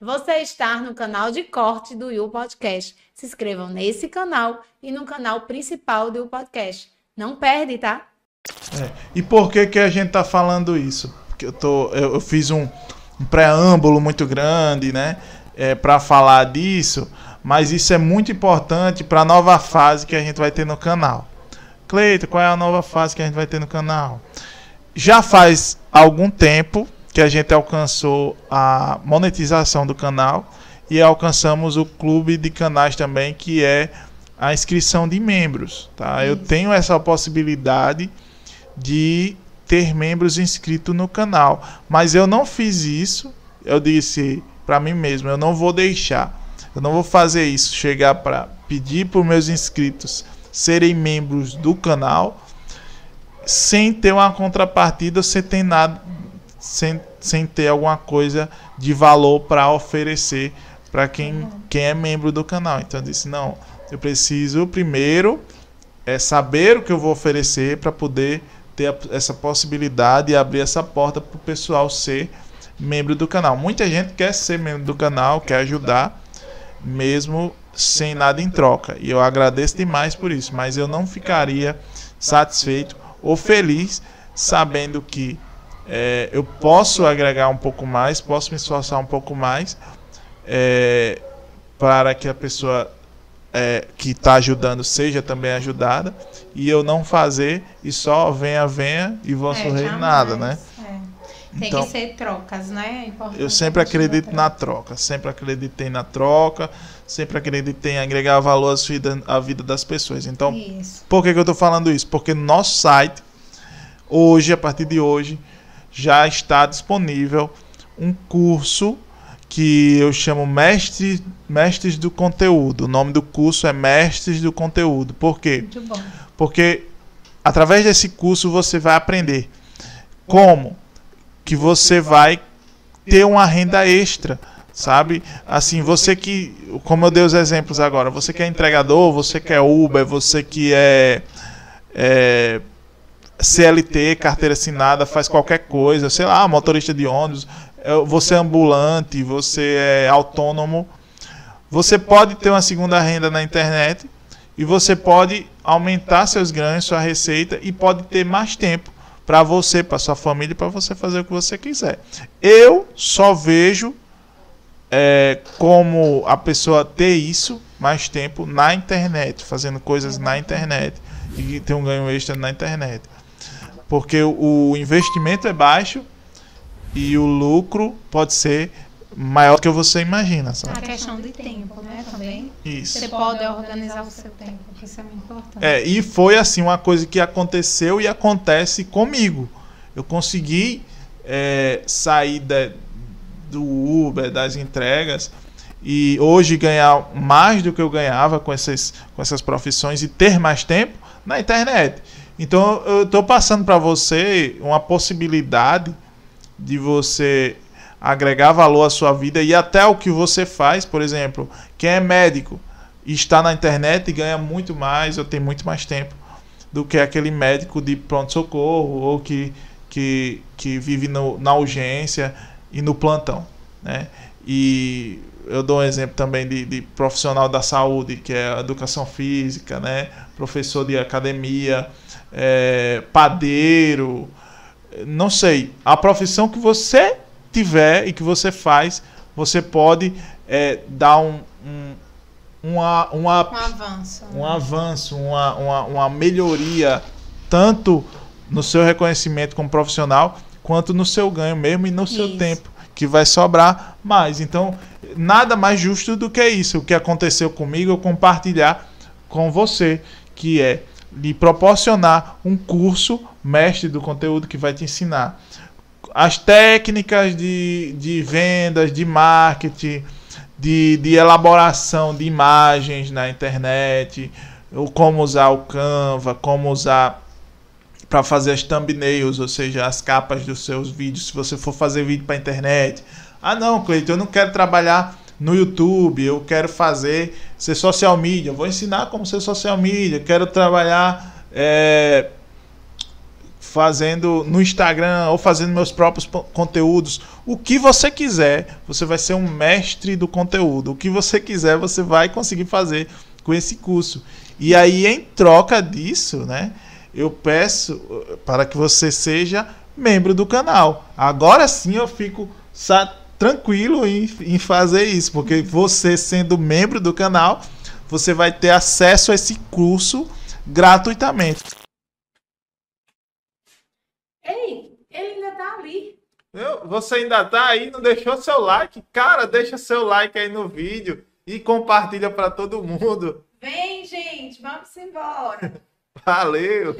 você estar no canal de corte do You Podcast. Se inscrevam nesse canal e no canal principal do You Podcast. Não perde, tá? É. E por que que a gente tá falando isso? Porque eu tô, eu, eu fiz um, um, preâmbulo muito grande, né, é, para falar disso. Mas isso é muito importante para a nova fase que a gente vai ter no canal. Cleito, qual é a nova fase que a gente vai ter no canal? Já faz algum tempo que a gente alcançou a monetização do canal e alcançamos o clube de canais também, que é a inscrição de membros. Tá? Eu tenho essa possibilidade de ter membros inscritos no canal, mas eu não fiz isso. Eu disse para mim mesmo, eu não vou deixar, eu não vou fazer isso. Chegar para pedir para meus inscritos serem membros do canal sem ter uma contrapartida, sem ter nada, sem, sem ter alguma coisa de valor para oferecer para quem, uhum. quem é membro do canal. Então eu disse, não, eu preciso primeiro é, saber o que eu vou oferecer para poder ter essa possibilidade e abrir essa porta para o pessoal ser membro do canal. Muita gente quer ser membro do canal, quer ajudar, mesmo sem nada em troca. E eu agradeço demais por isso, mas eu não ficaria satisfeito ou feliz sabendo que é, eu posso agregar um pouco mais, posso me esforçar um pouco mais é, para que a pessoa é, que está ajudando seja também ajudada e eu não fazer e só venha, venha e vou é, sorrir nada, né? É. Tem então, que ser trocas, né? É importante eu sempre acredito na troca. sempre acreditei na troca, sempre acreditei em agregar valor à vida, à vida das pessoas. Então, isso. por que, que eu estou falando isso? Porque no nosso site, hoje, a partir de hoje, já está disponível um curso que eu chamo Mestre, Mestres do Conteúdo. O nome do curso é Mestres do Conteúdo. Por quê? Porque através desse curso você vai aprender como que você vai ter uma renda extra, sabe? Assim, você que, como eu dei os exemplos agora, você que é entregador, você que é Uber, você que é, é CLT, carteira assinada, faz qualquer coisa, sei lá, motorista de ônibus, é, você é ambulante, você é autônomo. Você pode ter uma segunda renda na internet e você pode aumentar seus ganhos, sua receita e pode ter mais tempo para você, para sua família, para você fazer o que você quiser. Eu só vejo é, como a pessoa ter isso mais tempo na internet, fazendo coisas na internet e ter um ganho extra na internet porque o investimento é baixo e o lucro pode ser maior do que você imagina. Sabe? A questão de tempo, né? Também. Isso. Você pode organizar o seu tempo, isso é muito importante. É, e foi assim uma coisa que aconteceu e acontece comigo. Eu consegui é, sair de, do Uber, das entregas e hoje ganhar mais do que eu ganhava com essas, com essas profissões e ter mais tempo na internet. Então eu estou passando para você uma possibilidade de você agregar valor à sua vida e até o que você faz, por exemplo, quem é médico e está na internet e ganha muito mais ou tem muito mais tempo do que aquele médico de pronto-socorro ou que, que, que vive no, na urgência e no plantão. Né? E eu dou um exemplo também de, de, profissional da saúde, que é educação física, né? professor de academia, é, padeiro, não sei. A profissão que você tiver e que você faz, você pode é, dar um, um uma, uma, um avanço, um né? avanço uma, uma, uma melhoria, tanto no seu reconhecimento como profissional, quanto no seu ganho mesmo e no Isso. seu tempo que vai sobrar mais. Então, nada mais justo do que isso. O que aconteceu comigo, eu compartilhar com você, que é lhe proporcionar um curso mestre do conteúdo que vai te ensinar as técnicas de, de vendas, de marketing, de, de elaboração de imagens na internet, o como usar o Canva, como usar para fazer as thumbnails, ou seja, as capas dos seus vídeos, se você for fazer vídeo para internet. Ah, não, Cleiton, eu não quero trabalhar no YouTube, eu quero fazer ser social media, eu vou ensinar como ser social media, quero trabalhar é, fazendo no Instagram ou fazendo meus próprios conteúdos. O que você quiser, você vai ser um mestre do conteúdo. O que você quiser, você vai conseguir fazer com esse curso. E aí, em troca disso, né? eu peço eh, para que você seja membro do canal. Agora sim eu fico tranquilo em, em fazer isso, porque você sendo membro do canal, você vai ter acesso a esse curso gratuitamente. Ei, ele ainda tá ali. Eu, você ainda tá aí, não deixou seu like? Cara, deixa seu like aí no vídeo e compartilha para todo mundo. Vem, gente, vamos embora. Valeu!